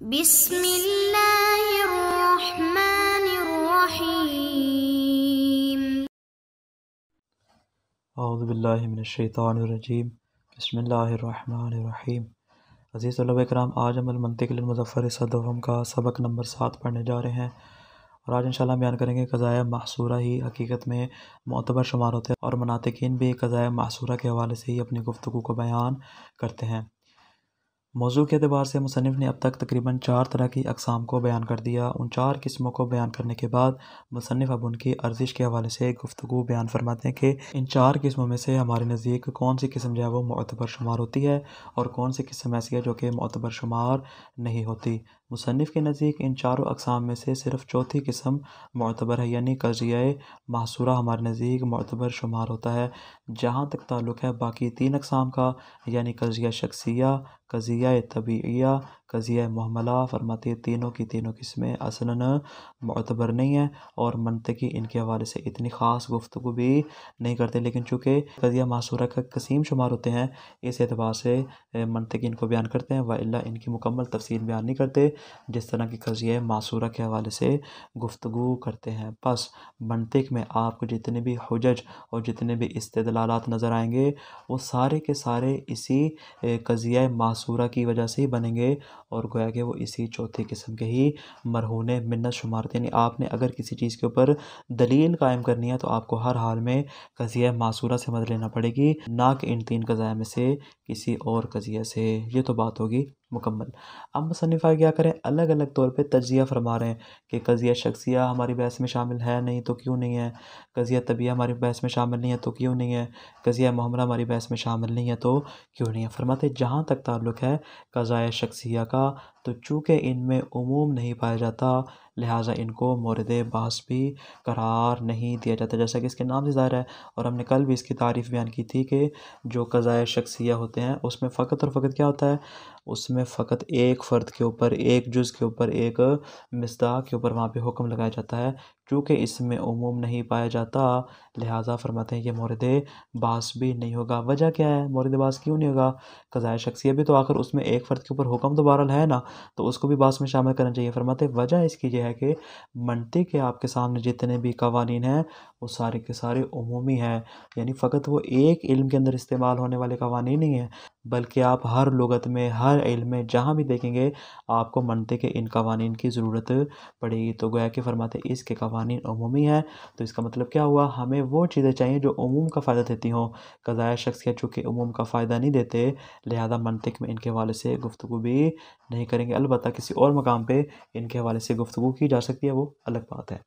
बिसमीम बसमीम अज़ीज़ कराम आज हम अलमंतिकमज़फ़र सदम का सबक नंबर सात पढ़ने जा रहे हैं और आज इंशाल्लाह बयान करेंगे कज़ाया मासूरा ही हकीकत में मतबर शुमार होते हैं और मनातिकीन भी कज़ाया मासूरा के हवाले से ही अपनी गुफ्तु को बयान करते हैं मौजू के अतबार से मुसनफ़ ने अब तक तकरीबन चार तरह की अकसाम को बयान कर दिया उन चार किस्मों को बयान करने के बाद मुसनफ़ अब उनकी अर्जिश के हवाले से गुफ्तु बयान फरमाते हैं कि इन चार किस्मों में से हमारे नज़दीक कौन सी किस्म जो है वो मतबर शुमार होती है और कौन सी किस्म ऐसी है जो कि मतबर शुमार नहीं होती मुसनफ़ के नज़दीक इन चारों अकसाम में से सिर्फ चौथी किस्म मतबर है यानी कर्ज़िया मासूरा हमारे नज़दीक मतबर शुमार होता है जहाँ तक ताल्लुक़ है बाकी तीन अकसाम का यानी कर्ज़िया शख्सिया कजिया तबीया कजिया महमला फरमाते तीनों की तीनों किस्में असल मतबर नहीं हैं और मनतकी इनके हवाले से इतनी ख़ास गुफ्तु भी नहीं करते लेकिन चूँकि कजिया मासूरा का कसीम शुमार होते हैं इस एतबार से मनतकी इनको बयान करते हैं वाला इनकी मुकम्मल तफसील बयान नहीं करते जिस तरह की क़ज़िया मासूरा के हवाले से गुफ्तु करते हैं बस मनतिक में आपको जितने भी हजज और जितने भी इस्तलालत नज़र आएंगे वो सारे के सारे इसी कज़िया मासूरा की वजह से ही बनेंगे और गोया कि वो इसी चौथी किस्म के ही मरहून मन्नत शुमार थे यानी आपने अगर किसी चीज़ के ऊपर दलील कायम करनी है तो आपको हर हाल में कज़िया मासूरा से मदद लेना पड़ेगी ना कि इन तीन कज़ाया में से किसी और कज़िया से ये तो बात होगी मुकम्मल अब मुसनफ़ा क्या करें अलग अलग तौर पे तजिया फरमा रहे हैं कि कज़िया शख्सिया हमारी बहस में शामिल है नहीं तो क्यों नहीं है कज़िया तबिया हमारी बहस में शामिल नहीं है तो क्यों नहीं है कज़िया मामला हमारी बहस में शामिल नहीं है तो क्यों नहीं है फरमाते जहाँ तक ताल्लुक़ है कज़ाय शख्सिया का तो चूँकि इनमें उमूम नहीं पाया जाता लिहाजा इनको मोरद बास भी करार नहीं दिया जाता जैसा कि इसके नाम से ज़ाहिर है और हमने कल भी इसकी तारीफ़ बयान की थी कि जो कज़ाय शख्सिया होते हैं उसमें फ़कत और फ़कत क्या होता है उसमें फ़कत एक फ़र्द के ऊपर एक जुज़ के ऊपर एक मसदाक के ऊपर वहाँ पर हुक्म लगाया जाता है चूँकि इसमें उमूम नहीं पाया जाता लिहाजा फरमाते हैं कि मोरद बास भी नहीं होगा वजह क्या है मोरद बास क्यों नहीं होगा कज़ाय शख्सियत भी तो आखिर उसमें एक फ़र्द के ऊपर हुक्म तो बहरल है ना तो उसको भी बास में शामिल करना चाहिए फरमाते वजह इसकी यह है कि मनती के आपके सामने जितने भी कवानी हैं वो सारे के सारे उमूमी हैं यानी फ़कत वो एक इल्म के अंदर इस्तेमाल होने वाले कवानी ही हैं बल्कि आप हर लगत में हर इल में जहाँ भी देखेंगे आपको मनतिक इन कवानीन की ज़रूरत पड़ेगी तो गोया कि फरमाते इसके कवानी अमूमी हैं तो इसका मतलब क्या हुआ हमें वो चीज़ें चाहिए जो अमूम का फ़ायदा देती हों कज़ाया शख्सियत चूँकि अमूम का फ़ायदा नहीं देते लिहाजा मनतिक में इनके हवाले से गुफ्तु भी नहीं करेंगे अलबत् किसी और मकाम पर इनके हवाले से गुफ्तु की जा सकती है वो अलग बात है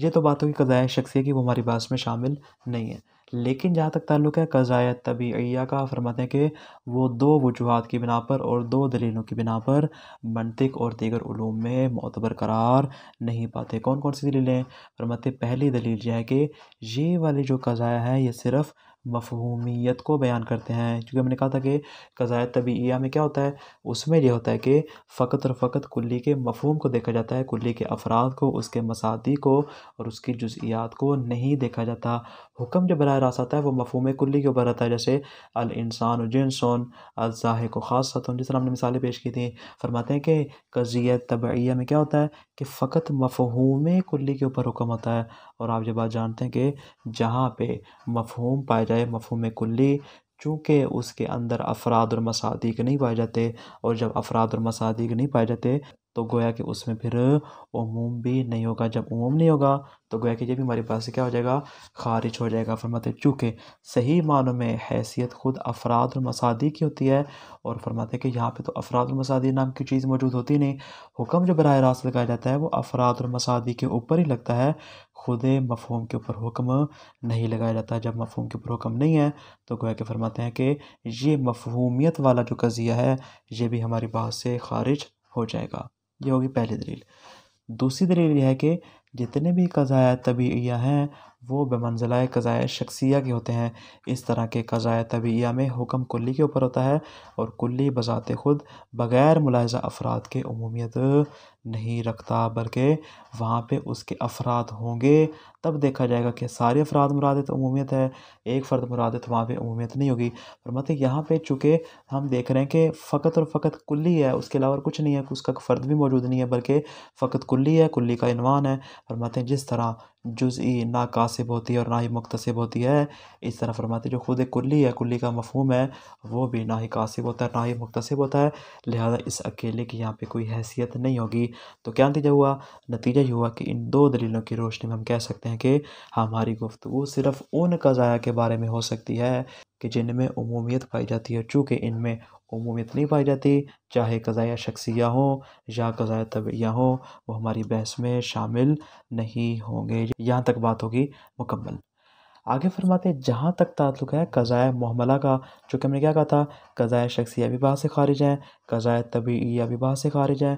ये तो बात होगी कज़ाया शख्सियत की वो हमारी बात में शामिल नहीं है लेकिन जहाँ तक ताल्लुक़ है कज़ाय तबीया का फरमाते हैं कि वो दो वजूहत की बिना पर और दो दलीलों की बिना पर मनतिक और दीगर ूम में मतबर करार नहीं पाते कौन कौन सी दलीलें फरमाते पहली दलील यह है कि ये वाले जो कज़ाय है ये सिर्फ़ मफहूमियत को बयान करते हैं क्योंकि हमने कहा था कि कज़ाय तबीया में क्या होता है उसमें यह होता है कि फ़कत और फ़कत कुल्ली के मफहूम को देखा जाता है कुल्ली के अफराद को उसके मसादी को और उसकी जुजियात को नहीं देखा जाता हुक्म जो बरह रास्त आता है वो मफहम कुल्ली के ऊपर आता है जैसे अल इंसान जिनसन अलसाह को ख़ास सतन जिस तरह हमने मिसालें पेश की थी फरमाते हैं कि कजिया तबैया में क्या होता है कि फ़कत मफहम कुल्ली के ऊपर हुक्म होता है और आप ये बात जानते हैं कि जहाँ पे मफहम पाया जाए मफहम कुल्ली चूँकि उसके अंदर अफराद और मसादिक नहीं पाए जाते और जब अफराद और मसादिक नहीं पाए जाते तो गोया कि उसमें फिर उमूम भी नहीं होगा जब उमूम नहीं होगा तो गोया कि ये भी हमारे पास से क्या हो जाएगा खारिज हो जाएगा फरमाते चूँकि सही मानों में हैसियत खुद अफराद और मसादी की होती है और फरमाते कि यहाँ पे तो अफराद और मसादी नाम की चीज़ मौजूद होती नहीं हुक्म जो बरह रास्त लगाया जाता है वो अफराद और मसादी के ऊपर ही लगता है खुद मफहम के ऊपर हुक्म नहीं लगाया जाता जब मफहम के ऊपर हुक्म नहीं है तो गोया कि फरमाते हैं कि ये मफहूमियत वाला जो कज़िया है ये भी हमारी बात से खारिज हो जाएगा ये होगी पहली दलील दूसरी दलील यह है कि जितने भी कज़ाया तबीया हैं वो मंजिलाए कज़ाए शख्सिया के होते हैं इस तरह के कज़ाए तबिया में हुक्म कुल्ली के ऊपर होता है और कुल्ली बज़ात ख़ुद बग़ैर मुलायजा अफराद के अमूमियत नहीं रखता बल्कि वहाँ पर उसके अफराद होंगे तब देखा जाएगा कि सारे अफराद मुराद तो अमूमियत है एक फ़र्द मुराद तो वहाँ पर अमूमियत नहीं होगी पर मतलब यहाँ पर चूँकि हम देख रहे हैं कि फ़कत और फ़कत कुल्ली है उसके अलावा कुछ नहीं है उसका फ़र्द भी मौजूद नहीं है बल्कि फ़कत कुल्ली है कुल्ली का इनवान है पर मत जिस तरह जुज़ी ना कासिब होती है और ना ही मुख्तसिब होती है इस तरह फरमाते जो खुद कुल्ली है कुल्ली का मफहम है वो भी ना ही कासिब होता है ना ही मुख्तसिब होता है लिहाजा इस अकेले की यहाँ पे कोई हैसियत नहीं होगी तो क्या नतीजा हुआ नतीजा ये हुआ कि इन दो दलीलों की रोशनी में हम कह सकते हैं कि हमारी गुफ्तु सिर्फ़ उन कज़ाया के बारे में हो सकती है कि जिनमें अमूमियत पाई जाती है चूँकि इनमें अमूमियत नहीं पाई जाती चाहे कज़ाया शख्सिया हो या कज़ाया तबिया हो वो हमारी बहस में शामिल नहीं होंगे यहाँ तक बात होगी मुकम्मल आगे फरमाते जहाँ तक ताल्लुक़ है कज़ाय महमला का जो कि हमने क्या कहा था कज़ाय शख्सिया भी बाहर से खारिज हैं कज़ाय तबीया भी बाहर से खारिज हैं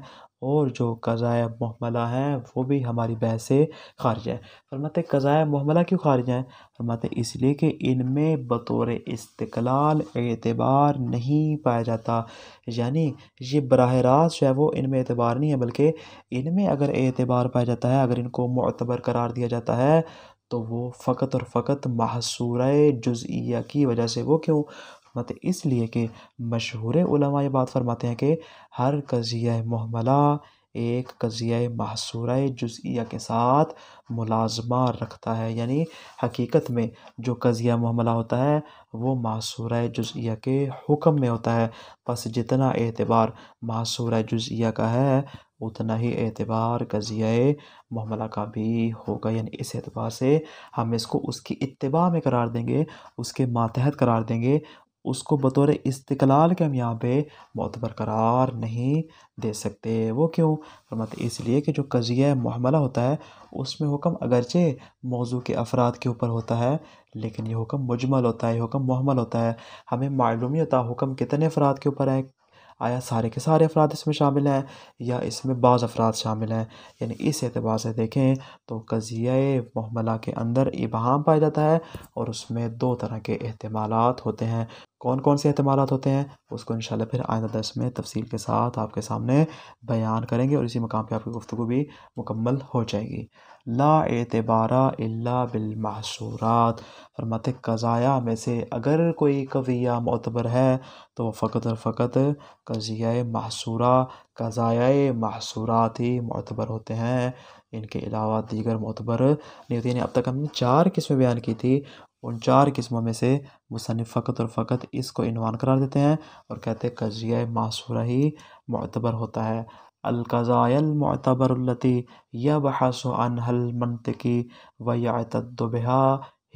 और जो कज़ाय महमला हैं वो भी हमारी बहस से ख़ारिज है फरमाते कज़ाय महमला क्यों ख़ारिज हैं फरमाते इसलिए कि इनमें बतौर इस्तकलाल एतबार नहीं पाया जाता यानी ये बरह रास्त जो है वो इनमें एतबार नहीं है बल्कि इनमें अगर एतबार पाया जाता है अगर इनको मतबर करार दिया जाता है तो वो फ़कत और फ़कत महसूर जुज़िया की वजह से वो क्यों मत इसलिए कि मशहूर ये बात फरमाते हैं कि हर कज़िया महमला एक कज़िया महसूरा जुजिया के साथ मुलाजमा रखता है यानी हकीकत में जो कज़िया महमला होता है वो मासूरा जुजिया के हुक्म में होता है बस जितना एतबार मासूरा जुजिया का है उतना ही एतबार कज़िया महमला का भी होगा यानी इस एतबार से हम इसको उसकी इतबा में करार देंगे उसके मातहत करार देंगे उसको बतौर इस्तकलाल के हम यहाँ पे बहुत बरकरार नहीं दे सकते वो क्यों मत इसलिए कि जो कजिया महमला होता है उसमें हुक्म अगरचे मौजू के अफराद के ऊपर होता है लेकिन ये हुक्म मुजमल होता है ये हुक्म महमल होता है हमें मालूम ही होता है हुक्म कितने अफराद के ऊपर है आया सारे के सारे अफराद इसमें शामिल हैं या इसमें बाज़ अफराद शामिल हैं यानी इस एतबार से देखें तो कज़िया महमला के अंदर इबहम पाया जाता है और उसमें दो तरह के अहतमाल होते हैं कौन कौन से अहतमाल होते हैं उसको इन फिर आइंदा दर्स में तफसील के साथ आपके सामने बयान करेंगे और इसी मकाम पर आपकी गुफ्तु भी मुकम्मल हो जाएगी ला एतबारा अल्ला बिलमासूरात फरमाते कज़ाया में से अगर कोई कविया मतबर है तो वह फ़कत और फ़कत कज़िया महसूरा कज़ाया महसूरात ही मतबर होते हैं इनके अलावा दीगर मतबर नहीं होती यानी अब तक हमने चार किस्में बयान की थी उन चार किस्मों में से मुसनफ़ फ़कत और फ़कत इसको इनवान करार देते हैं और कहते हैं कजिया मासूरा ही मतबर होता है अलकज़ायलमतबरती या बहस अनहल मनतकी व यातदबहा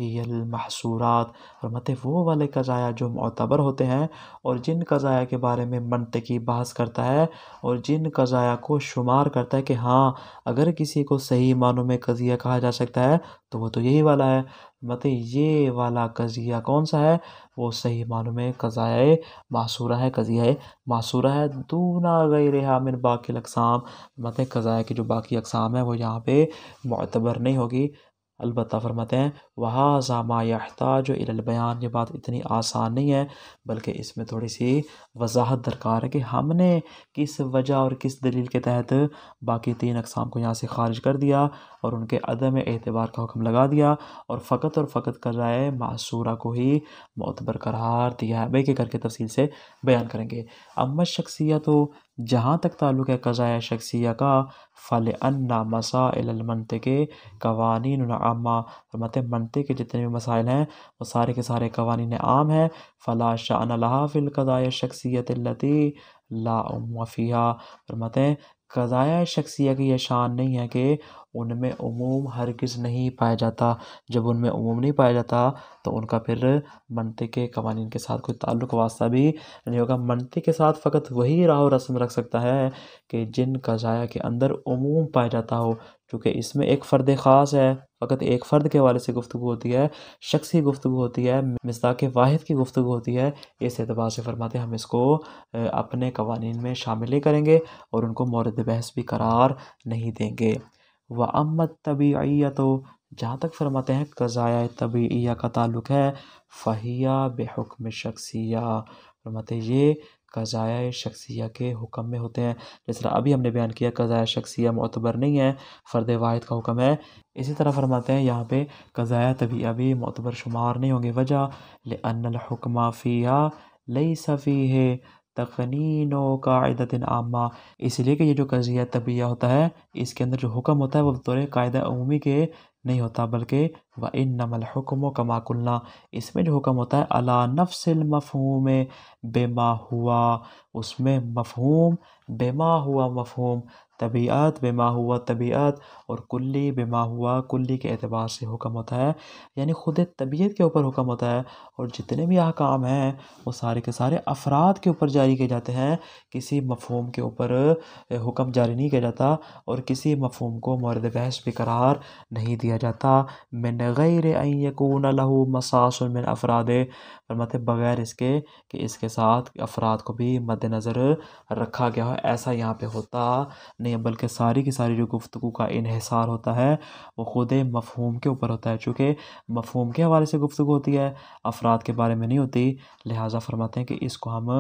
हियल महसूरात और मत वो वाले कज़ाया जो मतबर होते हैं और जिन कज़ाया के बारे में मनतकी बहस करता है और जिन कज़ाया को शुमार करता है कि हाँ अगर किसी को सही मानों में कज़िया कहा जा सकता है तो वो तो यही वाला है मतलब ये वाला कज़िया कौन सा है वो सही मालूम है कज़ाए मासूरा है कज़िया मासूरा है दूना गई रहा मिन बाकी अकसाम मतलब कज़ाए की जो बाकी अकसाम है वो यहाँ पे मतबर नहीं होगी अलबत् फरमाते हैं वहाँ ज़ामा जो इलबयान ये बात इतनी आसान नहीं है बल्कि इसमें थोड़ी सी वजाहत दरकार है कि हमने किस वजह और किस दलील के तहत बाकी तीन अकसाम को यहाँ से खारिज कर दिया और उनके अदम एतबार का हुक्म लगा दिया और फ़कत और फ़कत कर रहा है मासूरा को ही मोतबर करार दिया है बेके करके तफसील से बयान करेंगे अम्म शख्सियत तो जहाँ तक ताल्लुक़ कज़ाय शख्सिया का फ़ल अन्ना के कवानी मत मनते के जितने भी मसाइल हैं वो सारे के सारे कवानी आम हैं फ़ला शाह फ़िल कज़ाय शख्सियत लती लाफ़िया फरमाते हैं क़ज़ाया शख्सिया की यह शान नहीं है कि उनमें उमूम किस नहीं पाया जाता जब उनमें उमूम नहीं पाया जाता तो उनका फिर मनते के कवानीन के साथ कोई ताल्लुक़ वास्ता भी नहीं होगा मनते के साथ फ़कत वही राह रस्म रख सकता है कि जिन क़ज़ाया के अंदर उमूम पाया जाता हो चूँकि इसमें एक फ़र्द ख़ास है फ़कत एक फ़र्द के हवाले से गुफ्तु होती है शख्स की गुफ्तु होती है के वाहिद की गुफ्तु होती है इस एतबार से फरमाते हम इसको अपने कवानी में शामिल ही करेंगे और उनको मौरद बहस भी करार नहीं देंगे व अम्मत तबीया तो जहाँ तक फरमाते हैं कज़ाया तबीया का ताल्लुक़ है फ़हिया बेहकम शख्सिया फरमाते ये कज़ाया शख्सिया के हुक्म में होते हैं जिस तरह अभी हमने बयान किया कज़ाया शख्सिया मोतबर नहीं है फ़र्द वाहिद का हुक्म है इसी तरह फरमाते हैं यहाँ पे क़ज़ाया तभी अभी मतबर शुमार नहीं होंगे वजह लेकमा फ़िया लई सफ़ी है तकनीन कायदत आमा इसलिए कि ये जो कज़िया तबिया होता है इसके अंदर जो हुक्म होता है वो बतौर कायदा अमूमी के नहीं होता बल्कि व इन नमलकम कमाकुलना इसमें जो हुक्म होता है अला नफसिल मफहूम बेमा हुआ उसमें मफहूम बेमा हुआ मफहूम तबीयत बेमा हुआ तबीयत और कुल्ली बेमा हुआ कुल्ली के अतबार से हुक्म होता है यानी ख़ुद तबीयत के ऊपर हुक्म होता है और जितने भी अहकाम हैं वो सारे के सारे अफराद के ऊपर जारी किए जाते हैं किसी मफहम के ऊपर हुक्म जारी नहीं किया जाता और किसी मफहम को मर्द बहस बेकरार नहीं दिया जाता न गैर यकून लहू मसास मिन अफराद फरमात बग़ैर इसके कि इसके साथ अफराद को भी मद्दनज़र रखा गया हो ऐसा यहाँ पर होता नहीं नहीं है बल्कि सारी की सारी जो गुफ्तु का इहसार होता है वो ख़ुद मफहूम के ऊपर होता है चूँकि मफहूम के हवाले से गुफ्तु होती है अफराद के बारे में नहीं होती लिहाजा फरमाते हैं कि इसको हम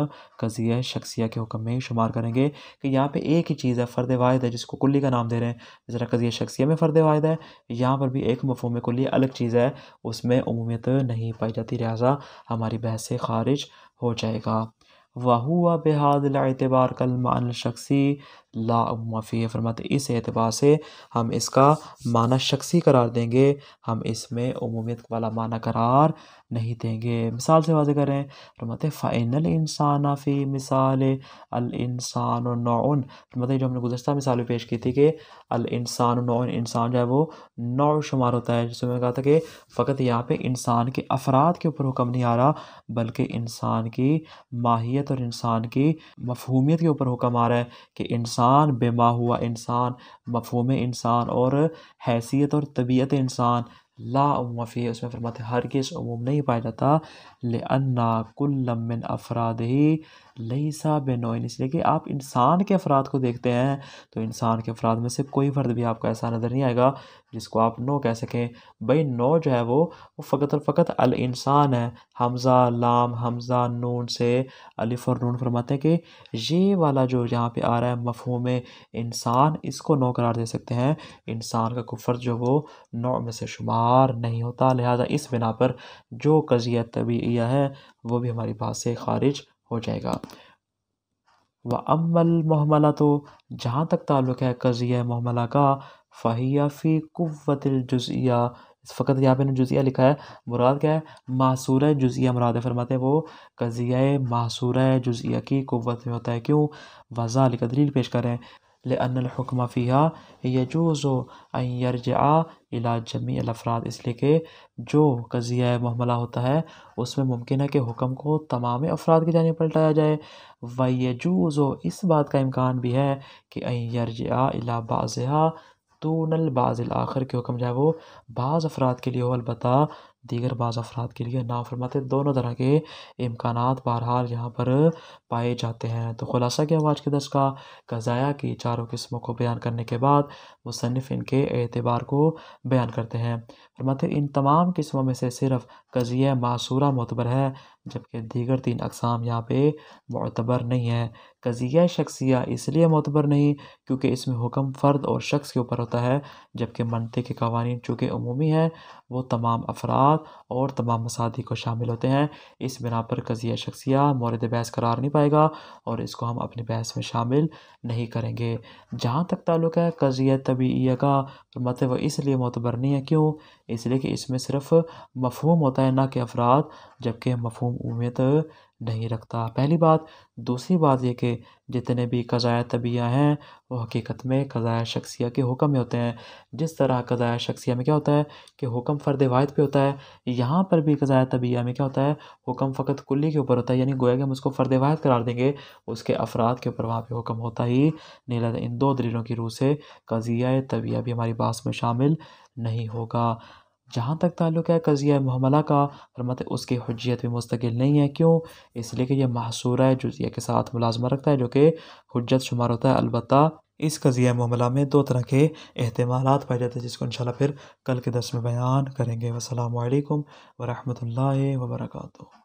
कजिया शख्सिया के हुक्म में शुमार करेंगे कि यहाँ पर एक ही चीज़ है फ़र्द वायद है जिसको कुल्ली का नाम दे रहे हैं ज़रा कजिया शख्सिया में फ़र्द वायद है यहाँ पर भी एक मफहम कुल्ली अलग चीज़ है उसमें अमूमियत नहीं पाई जाती लिहाजा हमारी बहस से खारिज हो जाएगा वह हुआ बेहद एतबार शख्सी ला माफ़ी फरमाते इस एतबार से हम इसका माना शख्सी करार देंगे हम इसमें अमूमियत वाला माना करार नहीं देंगे मिसाल से वाजे करें फरमाते फ़ाइनल इंसान आफ़ी मिसाल अल इंसान नौन फरमाते जो हमने गुजशत मिसाल पेश की थी कि अल इंसान नौन इंसान जो है वो नौ शुमार होता है जिसमें मैंने कहा था कि फ़कत यहाँ पे इंसान के अफराद के ऊपर हुक्म नहीं आ रहा बल्कि इंसान की माहियत और इंसान की मफहूमियत के ऊपर हुक्म आ रहा है कि इंसान इंसान बेमा हुआ इंसान मफहम इंसान और हैसियत और तबीयत इंसान ला फ़ी है उसमें फरमाते हर किस उमूम नहीं पाया जाता ले अन्ना कुल्लमिन अफराद ही लई सा बेनोइन इसलिए कि आप इंसान के अफराद को देखते हैं तो इंसान के अफराद में से कोई फ़र्द भी आपका ऐसा नज़र नहीं आएगा जिसको आप नो कह सकें भाई नो जो है वो वो फ़कत और फ़कत अल इंसान है हमज़ा लाम हमज़ा नून से अलिफ और नून फरमाते हैं कि ये वाला जो यहाँ पर आ रहा है मफहूम इंसान इसको नो करार दे सकते हैं इंसान का कुफर जो वो नो में से शुमार इजहार नहीं होता लिहाजा इस बिना पर जो कजिया तबी है वो भी हमारी बात से खारिज हो जाएगा व अमल महमला तो जहाँ तक ताल्लुक़ है कजिया महमला का फ़हिया फ़ी कुतिलजुज़िया इस फ़कत यहाँ पे ने जुज़िया लिखा है मुराद क्या है मासूर जुज़िया मुराद फरमाते हैं वो कजिया मासूर जुज़िया की कुत में होता है क्यों वज़ा दलील पेश करें लकमा फ़िया यजूज़ यरजा इला जमी अफराद इसलिए कि जो कज़िया महमला होता है उसमें मुमकिन है कि हुक्म को तमाम अफराद की जानब पलटाया जाए व यजूज़ इस बात का इम्कान भी है कि यरजा इला बाज़ा तूनल बाज़ आखिर के हुक्म जो है वो बाज़ अफराद के लिए हो अलबत् दीगर बाज़ अफराद के लिए ना फरमाते दोनों तरह के इम्कान बहरहाल यहाँ पर पाए जाते हैं तो ख़ुलासा किया आज के दस का कज़ाया की चारों किस्मों को बयान करने के बाद मुसनफ़ इनके एतबार को बयान करते हैं फरमाते इन तमाम किस्मों में से सिर्फ कज़िया मासूरा मतबर है जबकि दीगर तीन अकसाम यहाँ पे मतबर नहीं है कज़िया शख्सिया इसलिए मतबर नहीं क्योंकि इसमें हुक्म फ़र्द और शख्स के ऊपर होता है जबकि मनते के कवानीन चूँकि अमूमी हैं वो तमाम अफराद और तमाम मसादी को शामिल होते हैं इस बिना पर कज़िया शख्सिया मोरद बहस करार नहीं पाएगा और इसको हम अपनी बहस में शामिल नहीं करेंगे जहाँ तक ताल्लुक़ है कज़िया तबी का मत मतलब वह इसलिए मतबर नहीं है क्यों इसलिए कि इसमें सिर्फ़ मफहम होता है ना कि अफराद जबकि मफहम उम्मीद नहीं रखता पहली बात दूसरी बात यह कि जितने भी कज़ाय तबिया हैं वो हकीकत में कज़ाय शख्सिया के हुक्म में होते हैं जिस तरह कज़ाया शख्सिया में क्या होता है कि हुक्म फ़र्द वाहद पे होता है यहाँ पर भी कज़ाय तबिया में क्या होता है हुक्म फ़कत कुल्ली के ऊपर होता है यानी गोया कि हम उसको फ़र्द वाहद करार देंगे उसके अफराद के ऊपर वहाँ पर हुक्म होता ही नहीं लगता इन दो दलीलों की रूह से कज़िया तबिया भी हमारी बास में शामिल नहीं होगा जहाँ तक ताल्लुक़ है कज़िया महमला का फरमाते उसकी हजियत भी मुस्तकिल नहीं है क्यों इसलिए कि यह महसूर है जुजिया के साथ मुलाजमा रखता है जो कि हजत शुमार होता है अलबत् इस कज़िया मामला में दो तरह के अहतमाल पाए जाते हैं जिसको इंशाल्लाह फिर कल के दस में बयान करेंगे वसलम वरहमल वर्का